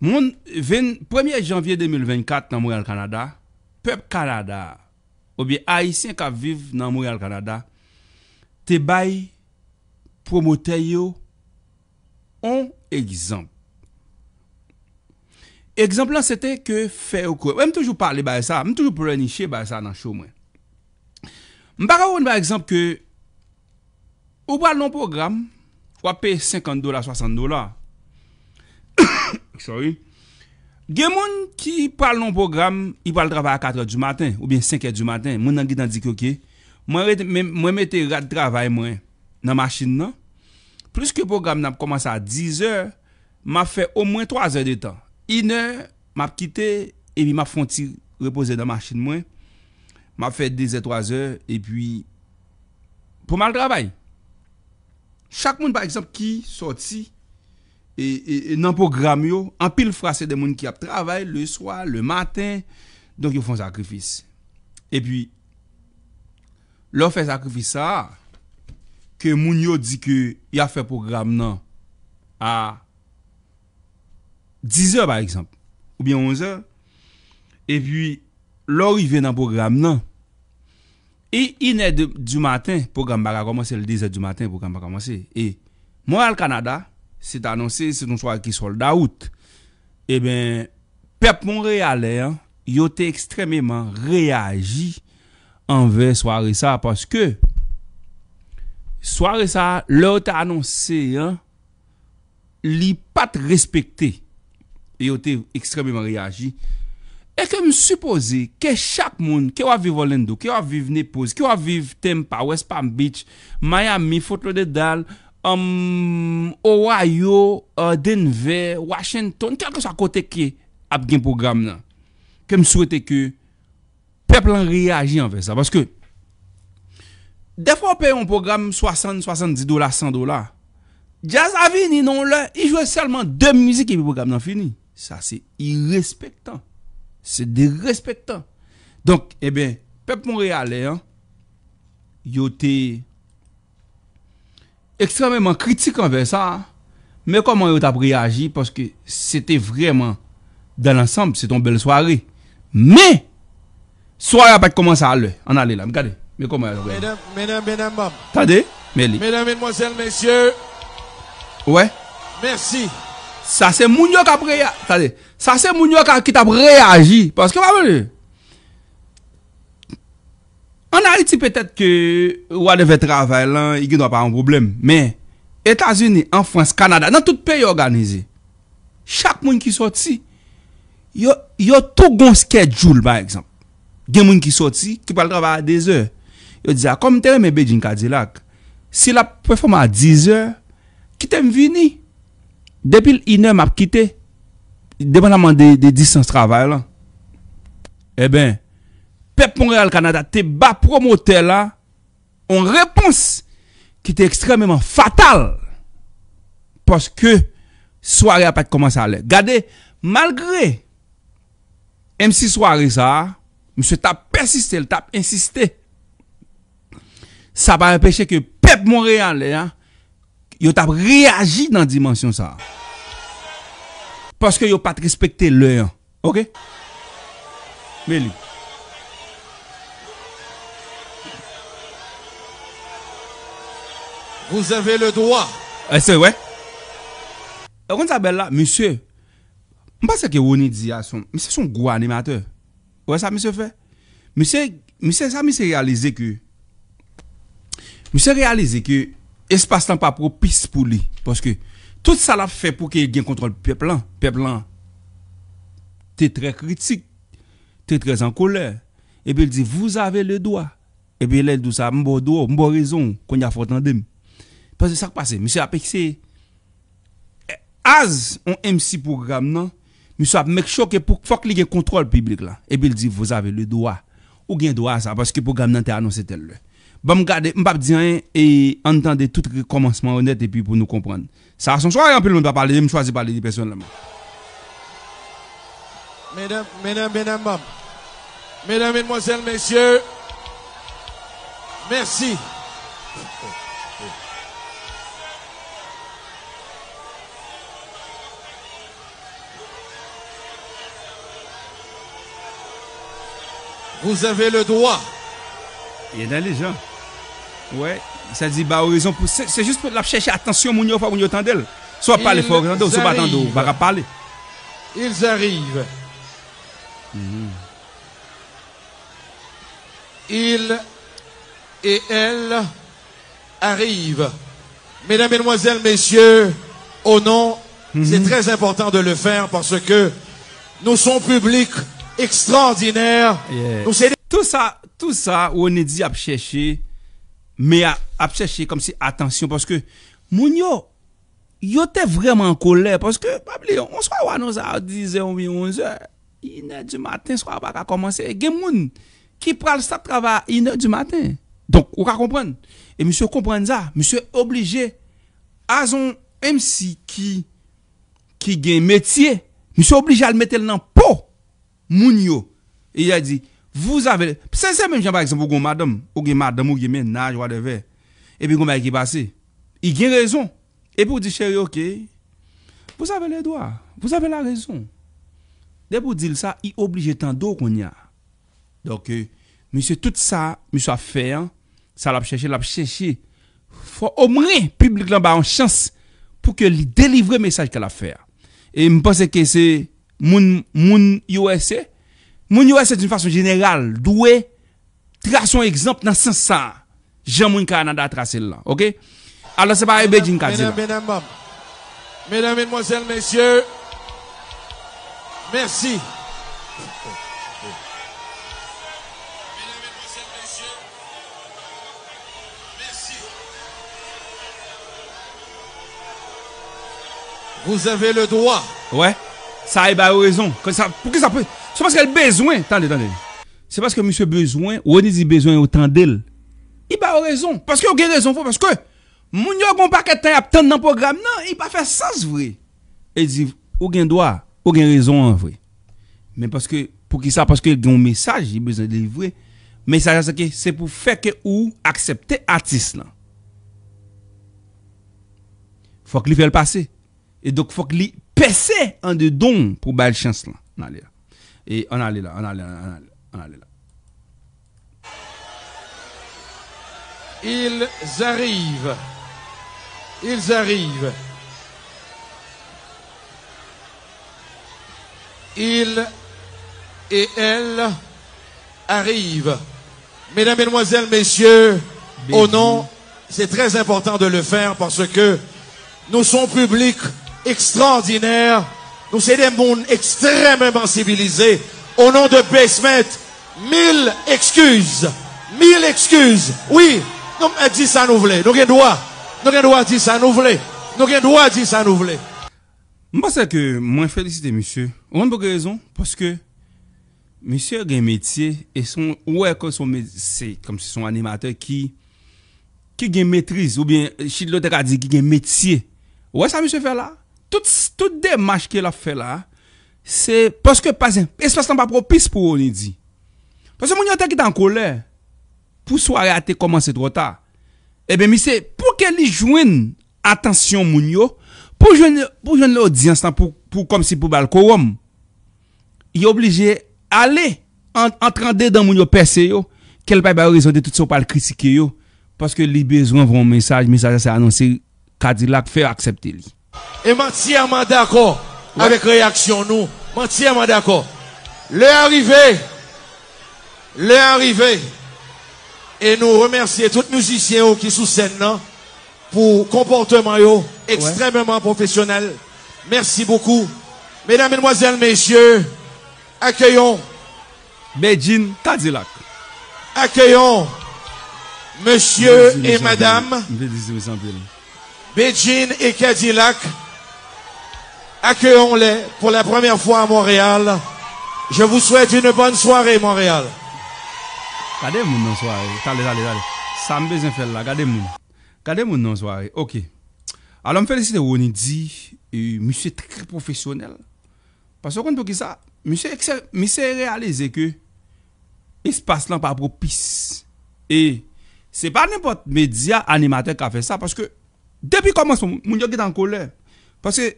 Moun, 1 janvye 2024 nan Mouyal Kanada, Peb Kanada, Ou bi Aisyen ka viv nan Mouyal Kanada, Te bay, Promote yo, On egzamp. Egzamp lan sete ke fe ou kou. Ou em toujou pale ba esa, Ou em toujou pre nishe ba esa nan show mwen. M baka ou m ba egzamp ke, Ou ba loun program, Wap pe 50 dola, 60 dola, Ou wap pe 50 dola, 60 dola, Gen moun ki pal non program I pal travay a 4 e du maten Ou bien 5 e du maten Moun nan gitan di ki ok Mwen mette rad travay mwen Nan masjin nan Plis ke program nan pou komanse a 10 e Mwen ap fe au mwen 3 e de tan 1 e mwen ap kite E mi mwen ap fonti repose nan masjin mwen Mwen ap fe 2 e 3 e E pi Pou mal travay Chak moun par exemple ki sorti E, e, e, nan program yo, an pil frase de moun ki ap travay, le swa, le maten, donk yo fwen sakrifis. E pi, lor fwen sakrifis sa, ke moun yo di ki, ya fwen program nan, a, 10 or par eksemp, ou bien 11 or, e pi, lor yi ven nan program nan, e inè du maten, program baka komanse, lè 10 or du maten, program baka komanse, e, moun al Kanada, Se ta anonsi, se nou chwa ki sold out. E ben, pep moun re ale, yo te ekstrememan reagi anve Soaresa. Paske, Soaresa, lor te anonsi, li pat respekte. Yo te ekstrememan reagi. E kem suppose, ke chak moun, ke waviv Olendo, ke waviv Nepos, ke waviv Tempa, West Palm Beach, Miami, Foto de Dal... Um, Owayo, uh, Denve, Washington Quelke sa kote ke ap gen program nan Ke m souwete ke Pepl an reagi an ve sa Baske Defon pey an program 60, 70 dola, 100 dola Jazz avi ni non la I jwe selman 2 mizik ki pe program nan fini Sa se irrespectan Se de respectan Donk ebe eh Pepl moun reale Yo te Ekstremement kritik an ve sa, me komoy yo tap reagi, poske sete vreman, den ansamb, se ton bel soary. ME, soary apat komanse alè, an alè la, me kade, me komoy an alè. Mèdèm, mèdèm, mèdèm, mèdèm, mèdèm, mèdèm, mèdèm, mèdèm, mèdèm, mèdèm, mèdèm, mèdèm, mèdèm, mèdèm, mèdèm. Ouè? Mèrsi. Sa se mounyok apreya, sa se mounyok ki tap reagi, poske mèdèm. Si petet ke wadeve travay lan, i genwa pa an problem. Men, Etasuni, Anfons, Kanada, nan tout peyi organize, chak moun ki soti, yo to gonskejoul, gen moun ki soti, ki pal travay ah, a 10h. Yo dize, akom te reme Beijing Kadilak, si la preforma a 10h, ki tem vini. Depil inè map kite, depan amman de distance travay lan, e eh ben, pep Montreal Kanada te ba promote la, on repons ki te ekstrememan fatal poske sware apat koman sa le. Gade, malgre MC Sware sa, mse tap persiste, le tap insiste. Sa pa repeshe ke pep Montreal le, yo tap reagi nan dimensyon sa. Poske yo pat respekte le. Beli, Vous avez le droit. E se, wè. E kon sa bel la, monsie, mba se ke wouni di a son, monsie son gwa animateur. Wè sa monsie fe? Monsie, monsie sa monsie realize ke, monsie realize ke, espastan pa propis pou li. Poske, tout sa la fe pou ke y gen kontrol pe plan, pe plan. Te tre kritik, te tre en kolè. Ebe, el di, vous avez le droit. Ebe, el el dou sa, mbo do, mbo rezon, kon ya fotan demi. Pase sa kpase, msye apèk se, eh, az, on emsi program nan, msye apèk mek chokè pou fòk li gen kontrol piblik lan, e bil di, vòz ave le doa, ou gen doa sa, paske program nan te anonsetèl lè. Bam bon, gade, mpap diyan, e eh, antande tout rekomansman honèt, epi pou nou kompran. Sa rason, chokè anpèl moun pa pale, msye apèk se, msye apèk se, msye apèk se, msye apèk se, msye apèk se, msye apèk se, msye apèk se, msye apèk se, msye apèk se, Vous avez le droit. Il est a les gens. Ouais. Ça dit, bah, pour. C'est juste pour la chercher attention, mon pas Soit parler soit parler. Ils arrivent. Mhm. Ils et elles arrivent. Mesdames, Mesdemoiselles, Messieurs, au nom, c'est mhm. très important de le faire parce que nous sommes publics Extraordinaire. Tout sa ou an e di apcheche. Me apcheche kom si atensyon. Paske moun yo. Yo te vreman kole. Paske moun se wane ou sa. 10, 11, 11. Iner du maten se wane wak a komanse. Gen moun ki pral sa trava iner du maten. Donk ou ka kompren. E mons yo kompren za. Mons yo oblije. Azon MC ki gen metye. Mons yo oblije al metel nan pou. Moun yo. E ya di. Vous avez. Se se mèm jèm par exemple. Ou gè madame. Ou gè madame. Ou gè mè nanj. Ou adèvè. E pi gè mèm yè kè basè. Y gè rèzon. E pi ou di chèri ok. Vous avez le doi. Vous avez la rèzon. De pou di lè sa. Y oblige tan do koun ya. Ok. Mè sè tout sa. Mè sè a fè. Sa la pè chèchè. La pè chèchè. Fò omre. Publique lan ba an chans. Pou ke li délivre mesaj kè la fè. E mè pasè kè moun, moun USA, moun USA d'une façon générale, doué, trace un exemple dans ce sens ça. Jean moun Canada tracé là, ok? Alors c'est pas Beijing qui Mesdames, mesdames, mesdames, mesdemoiselles, messieurs, merci. Vous avez le droit. Ouais. Sa e ba yo rezon. Pou ki sa pou? Sa paske el bezwen. Tande, tande. Se paske monsi yo bezwen, ou ane di bezwen yo tan del, e ba yo rezon. Paske yo gen rezon pou. Paske moun yo kompa ke tan ap tan nan program nan, e ba fè sens vwe. E di, yo gen doa, yo gen rezon an vwe. Men paske, pou ki sa paske yon mesaj, yon bezwen de vwe, mesaj an seke, se pou fè ke ou aksepte atis lan. Fok li fè l'pase. E dok fok li pwede, un un de don pour bal chans on An ale là, E on ale là, Ils arrivent. Ils arrivent. Ils et elles arrivent. Mesdames, Mesdemoiselles, Messieurs, au nom, c'est très important de le faire parce que nous sommes publics ekstrandiner, nou se dem moun ekstrem impensibilize, ou nan de besmet, mil ekskuz, mil ekskuz, oui, nou mwen di sa nou vle, nou gen doa, nou gen doa di sa nou vle, nou gen doa di sa nou vle. Mwen felicite monsye, mwen boke rezon, poske, monsye gen metye, e son, ouè kon son metye, se, konm se son animateur ki, ki gen metriz, oubyen, chit lote ka di, ki gen metye, ouè sa monsye fe la, Tout demache ki la fè la, se paske pasen, espas nan pa propis pou ou ni di. Paske moun yo te ki tan koule, pou sware ate koman se trota. Ebe mi se, pou ke li jwen atensyon moun yo, pou jwen lè odi anstan pou kom si pou balkorom, yo obligè ale entran de dan moun yo perse yo, kel pay ba orizonde tout so pal krisike yo, paske li bezwen voun mesaj, mesaj ase anonsi kadilak fè aksepte li. Et entièrement d'accord avec réaction nous. Entièrement d'accord. Le arrivé. Le arrivé. Et nous remercier tous les musiciens qui sont sous scène pour comportement extrêmement professionnel. Merci beaucoup. Mesdames, Mesdemoiselles, Messieurs, accueillons Medjin Tadilak. Accueillons Monsieur et Madame. Medjin e Kadilak akèyon lè pou la premier fwa a Montréal. Je vous souhaite une bonne soirée, Montréal. Kade moun nan soirée? Kade, kade, kade. Sa mbezen fèl la. Kade moun nan. Kade moun nan soirée? Ok. Alò m fèlisite wouni di euh, msè trè profesyonel. Pasokon pou ki sa, msè msè realize ke espas lan pa pou pis. E, se pa nipot media animatèk a fè sa, paske Depuis comment son moun est en colère Parce que,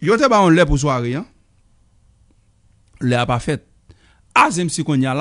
yo te ba on lait pour soirée, hein? Lè a pas fait. Azem si qu'on y a là.